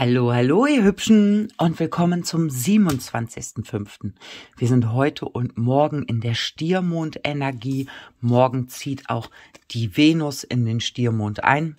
Hallo, hallo, ihr Hübschen und willkommen zum 27.05. Wir sind heute und morgen in der Stiermondenergie. Morgen zieht auch die Venus in den Stiermond ein.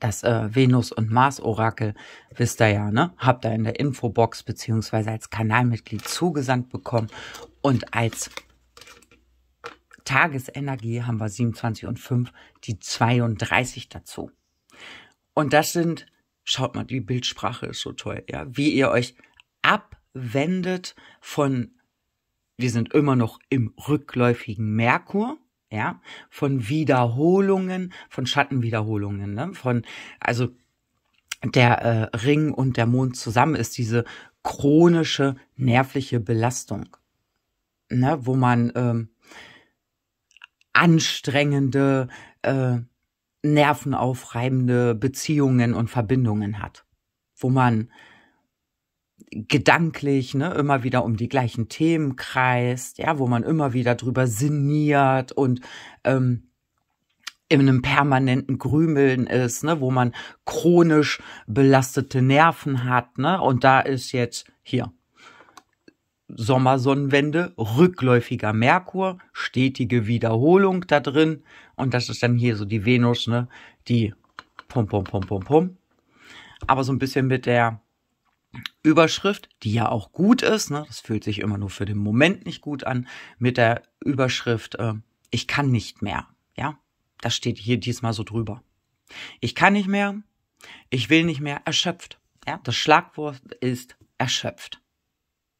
Das äh, Venus- und Mars-Orakel wisst ihr ja, ne? Habt ihr in der Infobox beziehungsweise als Kanalmitglied zugesandt bekommen und als Tagesenergie haben wir 27 und 5, die 32 dazu. Und das sind Schaut mal, die Bildsprache ist so toll, ja. Wie ihr euch abwendet von, wir sind immer noch im rückläufigen Merkur, ja, von Wiederholungen, von Schattenwiederholungen, ne? von, also der äh, Ring und der Mond zusammen ist diese chronische nervliche Belastung, ne? wo man ähm, anstrengende, äh, nervenaufreibende Beziehungen und Verbindungen hat, wo man gedanklich ne, immer wieder um die gleichen Themen kreist, ja, wo man immer wieder drüber sinniert und ähm, in einem permanenten Grümeln ist, ne, wo man chronisch belastete Nerven hat, ne, und da ist jetzt hier Sommersonnenwende, rückläufiger Merkur, stetige Wiederholung da drin. Und das ist dann hier so die Venus, ne? Die pum, pum, pum, pum, pum. Aber so ein bisschen mit der Überschrift, die ja auch gut ist, ne? das fühlt sich immer nur für den Moment nicht gut an, mit der Überschrift, äh, ich kann nicht mehr. Ja, das steht hier diesmal so drüber. Ich kann nicht mehr, ich will nicht mehr, erschöpft. Ja, das Schlagwort ist erschöpft.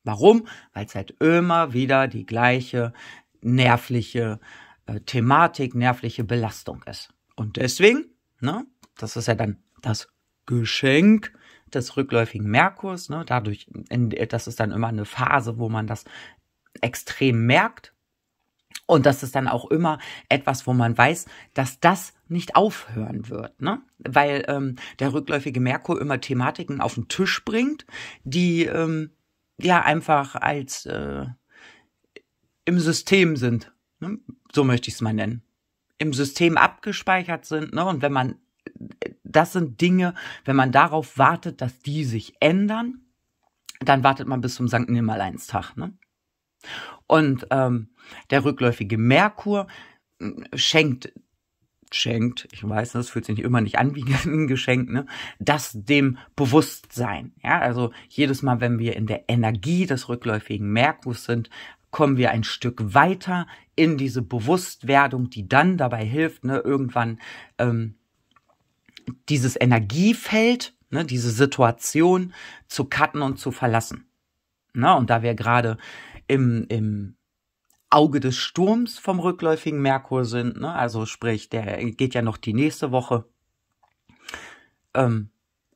Warum? Weil es halt immer wieder die gleiche nervliche äh, Thematik, nervliche Belastung ist. Und deswegen, ne, das ist ja dann das Geschenk des rückläufigen Merkurs, ne, dadurch, in, das ist dann immer eine Phase, wo man das extrem merkt. Und das ist dann auch immer etwas, wo man weiß, dass das nicht aufhören wird, ne? Weil ähm, der rückläufige Merkur immer Thematiken auf den Tisch bringt, die ähm, ja einfach als äh, im System sind. Ne? So möchte ich es mal nennen. Im System abgespeichert sind. Ne? Und wenn man, das sind Dinge, wenn man darauf wartet, dass die sich ändern, dann wartet man bis zum St. Nimmerleinstag. Ne? Und ähm, der rückläufige Merkur hm, schenkt schenkt, ich weiß, das fühlt sich nicht immer nicht an wie ein Geschenk, ne? das dem Bewusstsein. Ja, also jedes Mal, wenn wir in der Energie des rückläufigen Merkurs sind, kommen wir ein Stück weiter in diese Bewusstwerdung, die dann dabei hilft, ne, irgendwann ähm, dieses Energiefeld, ne, diese Situation zu cutten und zu verlassen. Na, ne? und da wir gerade im, im Auge des Sturms vom rückläufigen Merkur sind. Ne? Also sprich, der geht ja noch die nächste Woche. Ähm,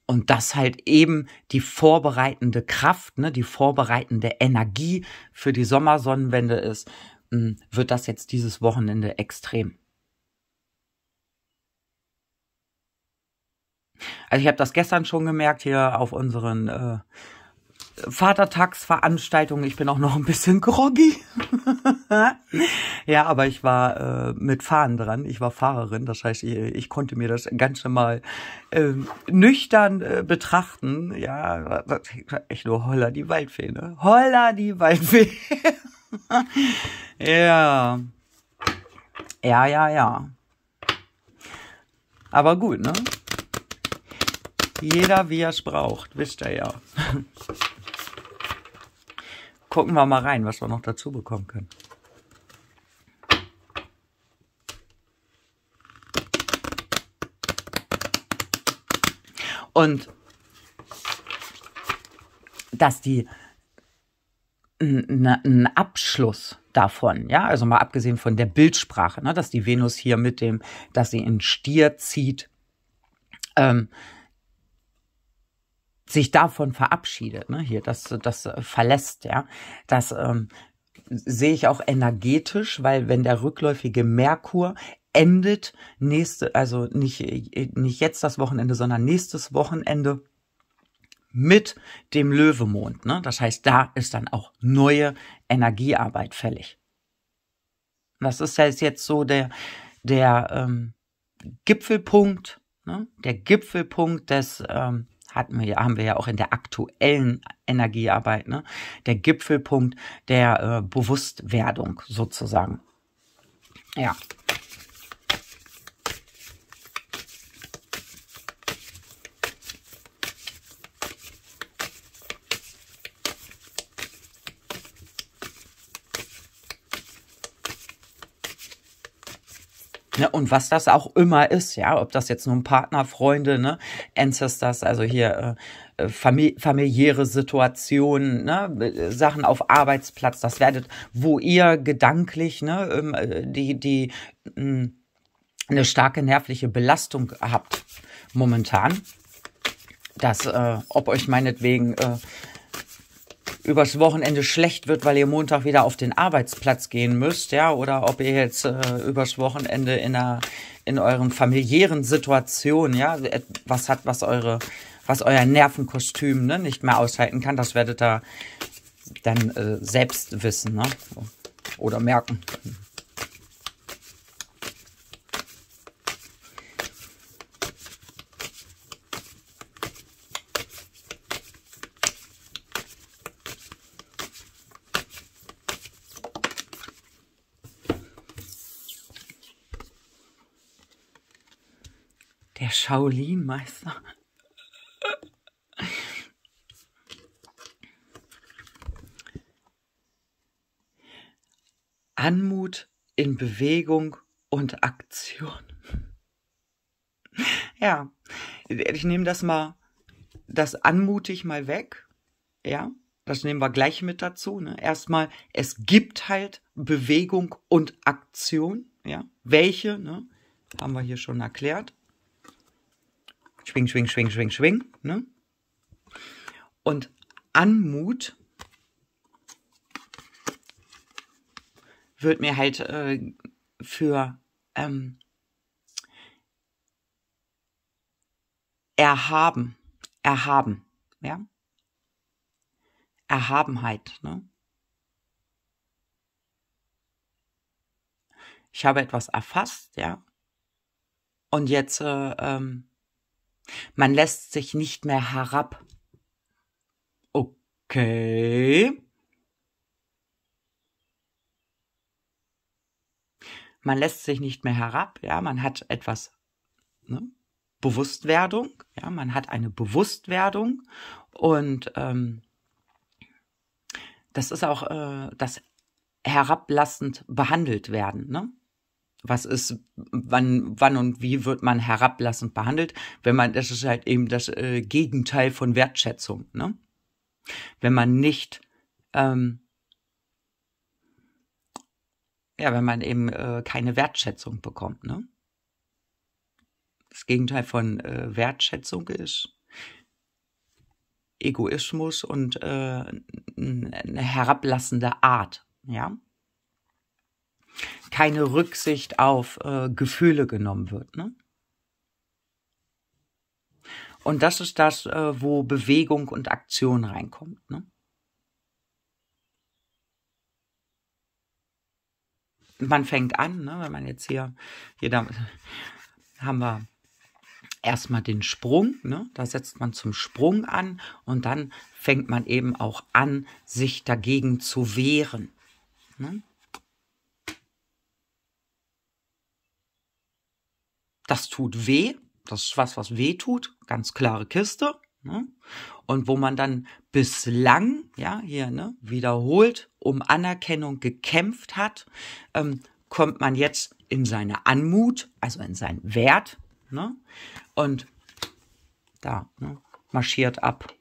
und das halt eben die vorbereitende Kraft, ne, die vorbereitende Energie für die Sommersonnenwende ist, hm, wird das jetzt dieses Wochenende extrem. Also ich habe das gestern schon gemerkt hier auf unseren äh, Vatertagsveranstaltung. Ich bin auch noch ein bisschen groggy. ja, aber ich war äh, mit Fahren dran. Ich war Fahrerin. Das heißt, ich, ich konnte mir das Ganze mal äh, nüchtern äh, betrachten. Ja, ich nur holla die Waldfee, ne? Holla die Waldfee. ja. Ja, ja, ja. Aber gut, ne? Jeder, wie er es braucht, wisst ihr ja. gucken wir mal rein, was wir noch dazu bekommen können. Und dass die einen Abschluss davon, ja, also mal abgesehen von der Bildsprache, ne, dass die Venus hier mit dem, dass sie in Stier zieht, ähm, sich davon verabschiedet, ne, hier, das, das verlässt, ja, das ähm, sehe ich auch energetisch, weil wenn der rückläufige Merkur endet, nächste, also nicht, nicht jetzt das Wochenende, sondern nächstes Wochenende, mit dem Löwemond. Ne? Das heißt, da ist dann auch neue Energiearbeit fällig. Das ist ja jetzt so der, der ähm, Gipfelpunkt, ne? der Gipfelpunkt des, ähm, hatten wir, haben wir ja auch in der aktuellen Energiearbeit, ne? der Gipfelpunkt der äh, Bewusstwerdung sozusagen. Ja, Ne? Und was das auch immer ist, ja, ob das jetzt nun Partner, Freunde, ne, Ancestors, also hier äh, äh famili familiäre Situationen, ne, äh, Sachen auf Arbeitsplatz, das werdet, wo ihr gedanklich, ne, ähm, äh, die, die mh, hm, eine starke nervliche Belastung habt momentan dass äh, ob euch meinetwegen äh, übers Wochenende schlecht wird, weil ihr Montag wieder auf den Arbeitsplatz gehen müsst, ja, oder ob ihr jetzt äh, übers Wochenende in einer in euren familiären Situationen, ja, äh, was hat, was eure, was euer Nervenkostüm ne, nicht mehr aushalten kann, das werdet ihr dann äh, selbst wissen, ne? Oder merken. Shaolin-Meister. Anmut in Bewegung und Aktion. Ja, ich nehme das mal, das anmutig mal weg. Ja, das nehmen wir gleich mit dazu. Ne? Erstmal, es gibt halt Bewegung und Aktion. Ja, welche, ne? haben wir hier schon erklärt schwing, schwing, schwing, schwing, schwing. Ne? Und Anmut wird mir halt äh, für ähm, erhaben, erhaben, ja? Erhabenheit, ne? Ich habe etwas erfasst, ja? Und jetzt äh, ähm, man lässt sich nicht mehr herab. Okay. Man lässt sich nicht mehr herab, ja, man hat etwas ne? Bewusstwerdung, ja, man hat eine Bewusstwerdung und ähm, das ist auch äh, das herablassend behandelt werden. Ne? was ist, wann, wann und wie wird man herablassend behandelt, wenn man, das ist halt eben das äh, Gegenteil von Wertschätzung, ne? Wenn man nicht, ähm, ja, wenn man eben äh, keine Wertschätzung bekommt, ne? Das Gegenteil von äh, Wertschätzung ist Egoismus und äh, eine herablassende Art, ja? keine Rücksicht auf äh, Gefühle genommen wird. Ne? Und das ist das, äh, wo Bewegung und Aktion reinkommt. Ne? Man fängt an, ne? wenn man jetzt hier, hier da, haben wir erstmal den Sprung, ne? da setzt man zum Sprung an und dann fängt man eben auch an, sich dagegen zu wehren. Ne? das tut weh, das ist was, was weh tut, ganz klare Kiste. Ne? Und wo man dann bislang, ja, hier, ne, wiederholt um Anerkennung gekämpft hat, ähm, kommt man jetzt in seine Anmut, also in seinen Wert, ne? Und da, ne, marschiert ab.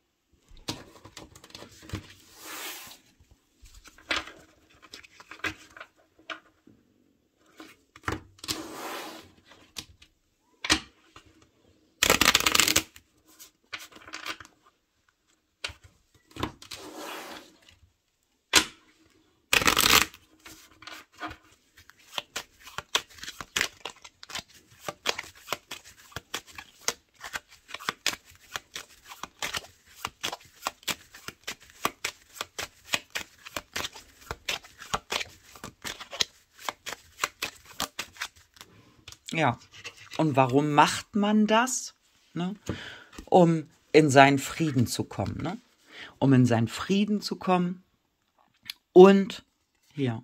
Ja. Und warum macht man das? Ne? Um in seinen Frieden zu kommen. Ne? Um in seinen Frieden zu kommen und hier.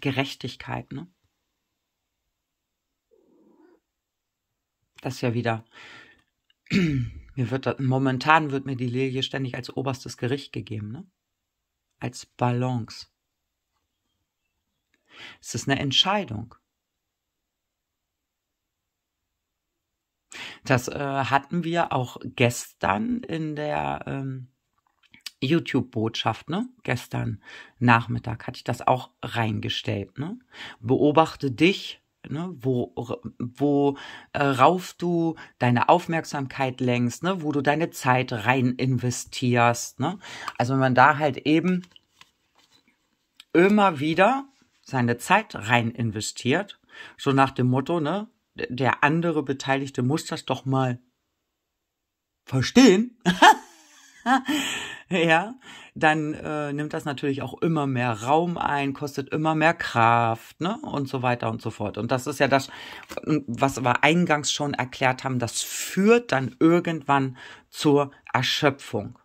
Gerechtigkeit. Ne? Das ist ja wieder. Mir wird das, momentan wird mir die Lilie ständig als oberstes Gericht gegeben, ne? Als Balance. Es ist eine Entscheidung. Das äh, hatten wir auch gestern in der ähm, YouTube-Botschaft, ne? Gestern Nachmittag hatte ich das auch reingestellt, ne? Beobachte dich, ne? Wo, wo äh, rauf du deine Aufmerksamkeit lenkst, ne? Wo du deine Zeit rein investierst, ne? Also wenn man da halt eben immer wieder seine Zeit rein investiert, so nach dem Motto, ne? der andere Beteiligte muss das doch mal verstehen, ja, dann äh, nimmt das natürlich auch immer mehr Raum ein, kostet immer mehr Kraft, ne, und so weiter und so fort. Und das ist ja das, was wir eingangs schon erklärt haben, das führt dann irgendwann zur Erschöpfung.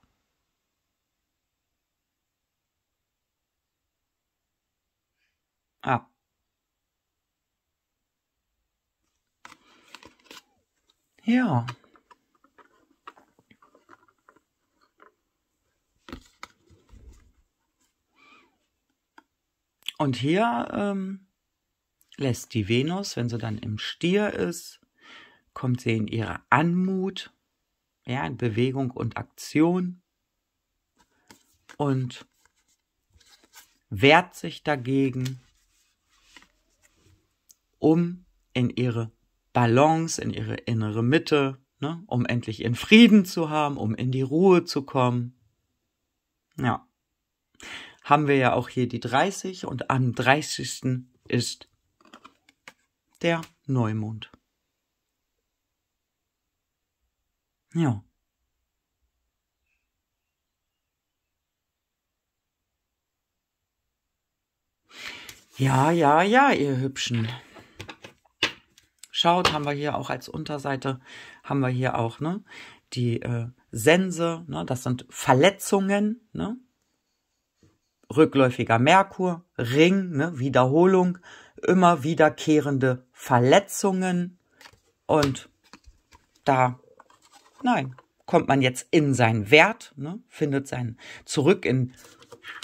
Ja. Ah. Ja. Und hier ähm, lässt die Venus, wenn sie dann im Stier ist, kommt sie in ihre Anmut, ja, in Bewegung und Aktion und wehrt sich dagegen, um in ihre Balance, in ihre innere Mitte, ne? um endlich ihren Frieden zu haben, um in die Ruhe zu kommen. Ja. Haben wir ja auch hier die 30 und am 30. ist der Neumond. Ja. Ja, ja, ja, ihr Hübschen schaut, haben wir hier auch als Unterseite, haben wir hier auch ne, die äh, Sense, ne, das sind Verletzungen, ne, rückläufiger Merkur, Ring, ne, Wiederholung, immer wiederkehrende Verletzungen und da, nein, kommt man jetzt in seinen Wert, ne, findet seinen zurück in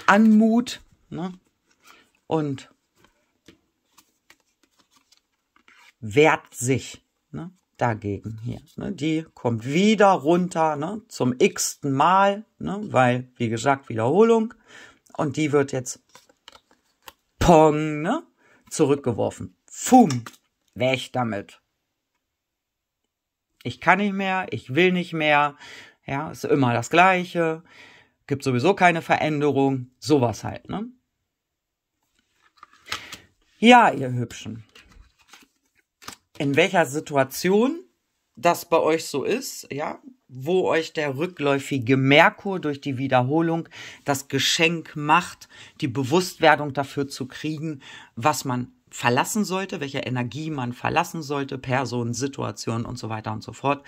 Anmut ne, und wehrt sich ne, dagegen hier. Ne, die kommt wieder runter ne, zum x-ten Mal, ne, weil, wie gesagt, Wiederholung. Und die wird jetzt pong, ne, zurückgeworfen. Fum, weg damit. Ich kann nicht mehr, ich will nicht mehr. Ja, ist immer das Gleiche. Gibt sowieso keine Veränderung. Sowas halt, ne? Ja, ihr Hübschen in welcher Situation das bei euch so ist, ja, wo euch der rückläufige Merkur durch die Wiederholung das Geschenk macht, die Bewusstwerdung dafür zu kriegen, was man verlassen sollte, welche Energie man verlassen sollte, Person, Situation und so weiter und so fort,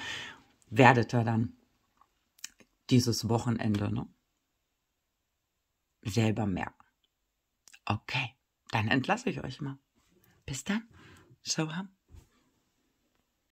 werdet ihr dann dieses Wochenende ne? selber merken. Okay, dann entlasse ich euch mal. Bis dann. Ciao.